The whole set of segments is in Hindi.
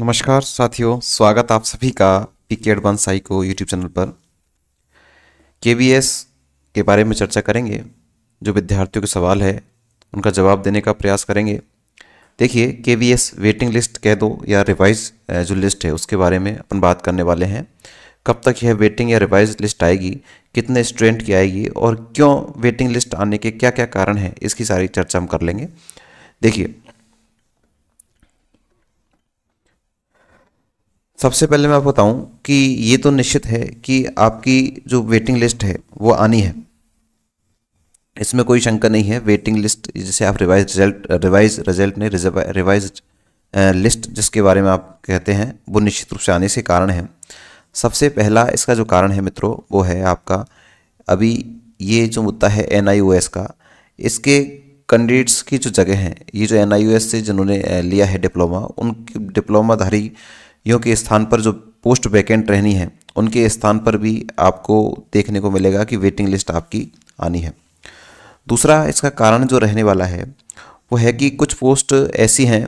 नमस्कार साथियों स्वागत आप सभी का पी के एडवांस साई को यूट्यूब चैनल पर के वी एस के बारे में चर्चा करेंगे जो विद्यार्थियों के सवाल है उनका जवाब देने का प्रयास करेंगे देखिए के वी एस वेटिंग लिस्ट कह दो या रिवाइज जो लिस्ट है उसके बारे में अपन बात करने वाले हैं कब तक यह वेटिंग या रिवाइज लिस्ट आएगी कितने स्टूडेंट की आएगी और क्यों वेटिंग लिस्ट आने के क्या क्या कारण हैं इसकी सारी चर्चा हम कर लेंगे देखिए सबसे पहले मैं आपको बताऊं कि ये तो निश्चित है कि आपकी जो वेटिंग लिस्ट है वो आनी है इसमें कोई शंका नहीं है वेटिंग लिस्ट जिसे आप रिवाइज रिजल्ट रिवाइज रिजल्ट ने रिवाइज लिस्ट जिसके बारे में आप कहते हैं वो निश्चित रूप से आने से कारण है सबसे पहला इसका जो कारण है मित्रों वो है आपका अभी ये जो मुद्दा है एन का इसके कैंडिडेट्स की जो जगह हैं ये जो एन से जिन्होंने लिया है डिप्लोमा उनकी डिप्लोमाधारी यों के स्थान पर जो पोस्ट वैकेंट रहनी है उनके स्थान पर भी आपको देखने को मिलेगा कि वेटिंग लिस्ट आपकी आनी है दूसरा इसका कारण जो रहने वाला है वो है कि कुछ पोस्ट ऐसी हैं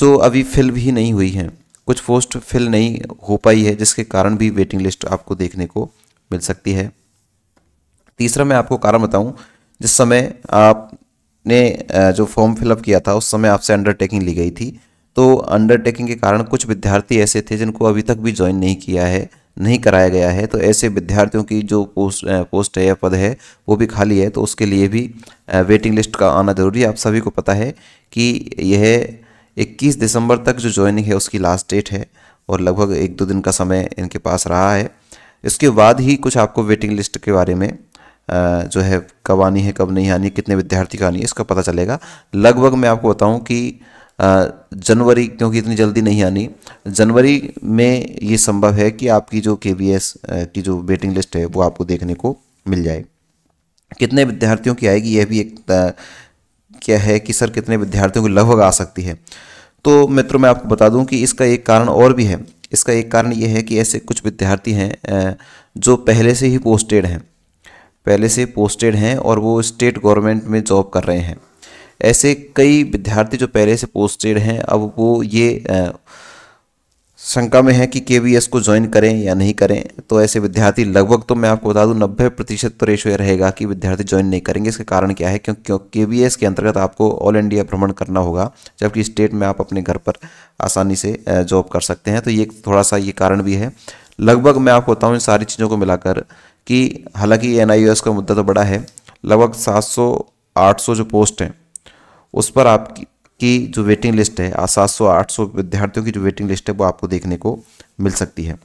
जो अभी फिल भी नहीं हुई हैं कुछ पोस्ट फिल नहीं हो पाई है जिसके कारण भी वेटिंग लिस्ट आपको देखने को मिल सकती है तीसरा मैं आपको कारण बताऊं जिस समय आपने जो फॉर्म फिलअप किया था उस समय आपसे अंडरटेकिंग ली गई थी तो अंडरटेकिंग के कारण कुछ विद्यार्थी ऐसे थे जिनको अभी तक भी ज्वाइन नहीं किया है नहीं कराया गया है तो ऐसे विद्यार्थियों की जो पोस्ट पोस्ट है या पद है वो भी खाली है तो उसके लिए भी वेटिंग लिस्ट का आना ज़रूरी है आप सभी को पता है कि यह 21 दिसंबर तक जो ज्वाइनिंग है उसकी लास्ट डेट है और लगभग एक दो दिन का समय इनके पास रहा है इसके बाद ही कुछ आपको वेटिंग लिस्ट के बारे में जो है कब आनी है कब नहीं आनी कितने विद्यार्थी का आनी है इसका पता चलेगा लगभग मैं आपको बताऊँ कि जनवरी क्योंकि इतनी जल्दी नहीं आनी जनवरी में ये संभव है कि आपकी जो के की जो वेटिंग लिस्ट है वो आपको देखने को मिल जाए कितने विद्यार्थियों की आएगी यह भी एक क्या है कि सर कितने विद्यार्थियों की लगभग आ सकती है तो मित्रों मैं आपको बता दूं कि इसका एक कारण और भी है इसका एक कारण यह है कि ऐसे कुछ विद्यार्थी हैं जो पहले से ही पोस्टेड हैं पहले से पोस्टेड हैं और वो स्टेट गवर्नमेंट में जॉब कर रहे हैं ऐसे कई विद्यार्थी जो पहले से पोस्टेड हैं अब वो ये शंका में है कि के को ज्वाइन करें या नहीं करें तो ऐसे विद्यार्थी लगभग तो मैं आपको बता दूं नब्बे प्रतिशत तो रेशो यह रहेगा कि विद्यार्थी ज्वाइन नहीं करेंगे इसका कारण क्या है क्योंकि के के अंतर्गत आपको ऑल इंडिया भ्रमण करना होगा जबकि स्टेट में आप अपने घर पर आसानी से जॉब कर सकते हैं तो ये थोड़ा सा ये कारण भी है लगभग मैं आपको बताऊँ इन सारी चीज़ों को मिलाकर कि हालाँकि एन का मुद्दा तो बड़ा है लगभग सात सौ जो पोस्ट हैं उस पर आपकी की जो वेटिंग लिस्ट है सात सौ आठ सौ विद्यार्थियों की जो वेटिंग लिस्ट है वो आपको देखने को मिल सकती है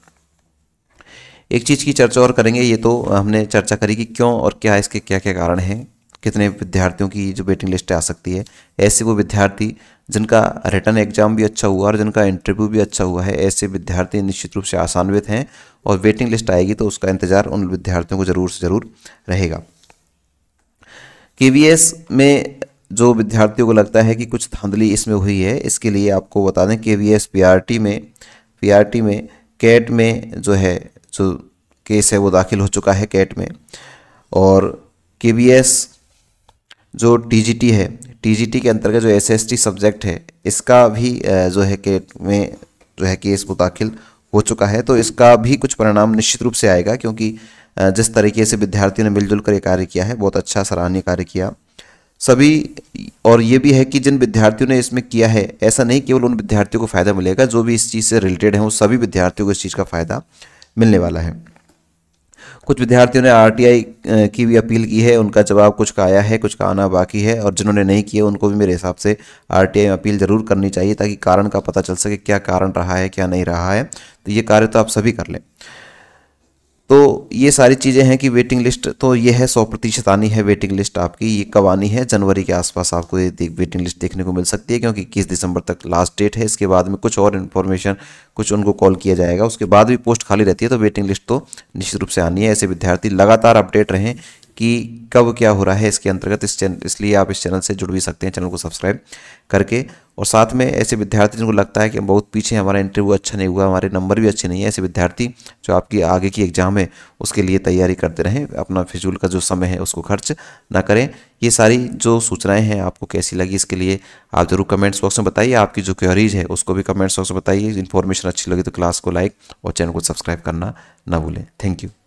एक चीज़ की चर्चा और करेंगे ये तो हमने चर्चा करी कि क्यों और क्या इसके क्या क्या कारण हैं कितने विद्यार्थियों की जो वेटिंग लिस्ट आ सकती है ऐसे वो विद्यार्थी जिनका रिटर्न एग्जाम भी अच्छा हुआ और जिनका इंटरव्यू भी अच्छा हुआ है ऐसे विद्यार्थी निश्चित रूप से आसान्वित हैं और वेटिंग लिस्ट आएगी तो उसका इंतज़ार उन विद्यार्थियों को ज़रूर से ज़रूर रहेगा के में जो विद्यार्थियों को लगता है कि कुछ धांधली इसमें हुई है इसके लिए आपको बता दें K V S P R T में पी आर टी में कैट में जो है जो केस है वो दाखिल हो चुका है कैट में और के वी एस जो टी जी टी है टी जी टी के अंतर्गत जो एस एस टी सब्जेक्ट है इसका भी जो है कैट में जो है केस वो दाखिल हो चुका है तो इसका भी कुछ परिणाम निश्चित रूप से आएगा क्योंकि जिस तरीके से विद्यार्थियों ने मिलजुल कर ये कार्य किया है बहुत अच्छा सराहनीय कार्य किया सभी और ये भी है कि जिन विद्यार्थियों ने इसमें किया है ऐसा नहीं केवल उन विद्यार्थियों को फ़ायदा मिलेगा जो भी इस चीज़ से रिलेटेड हैं उन सभी विद्यार्थियों को इस चीज़ का फ़ायदा मिलने वाला है कुछ विद्यार्थियों ने आरटीआई की भी अपील की है उनका जवाब कुछ का आया है कुछ का आना बाकी है और जिन्होंने नहीं किया उनको भी मेरे हिसाब से आरटीआई में अपील ज़रूर करनी चाहिए ताकि कारण का पता चल सके क्या कारण रहा है क्या नहीं रहा है तो ये कार्य तो आप सभी कर लें तो ये सारी चीज़ें हैं कि वेटिंग लिस्ट तो ये है सौ प्रतिशत आनी है वेटिंग लिस्ट आपकी ये कब आनी है जनवरी के आसपास आपको ये वेटिंग लिस्ट देखने को मिल सकती है क्योंकि इक्कीस दिसंबर तक लास्ट डेट है इसके बाद में कुछ और इन्फॉर्मेशन कुछ उनको कॉल किया जाएगा उसके बाद भी पोस्ट खाली रहती है तो वेटिंग लिस्ट तो निश्चित रूप से आनी है ऐसे विद्यार्थी लगातार अपडेट रहें कि कब क्या हो रहा है इसके अंतर्गत इस चैनल इसलिए आप इस चैनल से जुड़ भी सकते हैं चैनल को सब्सक्राइब करके और साथ में ऐसे विद्यार्थी जिनको लगता है कि हम बहुत पीछे हमारा इंटरव्यू अच्छा नहीं हुआ हमारे नंबर भी अच्छे नहीं है ऐसे विद्यार्थी जो आपकी आगे की एग्ज़ाम है उसके लिए तैयारी करते रहें अपना फिजूल का जो समय है उसको खर्च ना करें ये सारी जो सूचनाएँ हैं आपको कैसी लगी इसके लिए आप ज़रूर कमेंट्स बॉक्स में बताइए आपकी जो क्वेरीज है उसको भी कमेंट्स बॉक्स में बताइए इन्फॉर्मेशन अच्छी लगी तो क्लास को लाइक और चैनल को सब्सक्राइब करना ना भूलें थैंक यू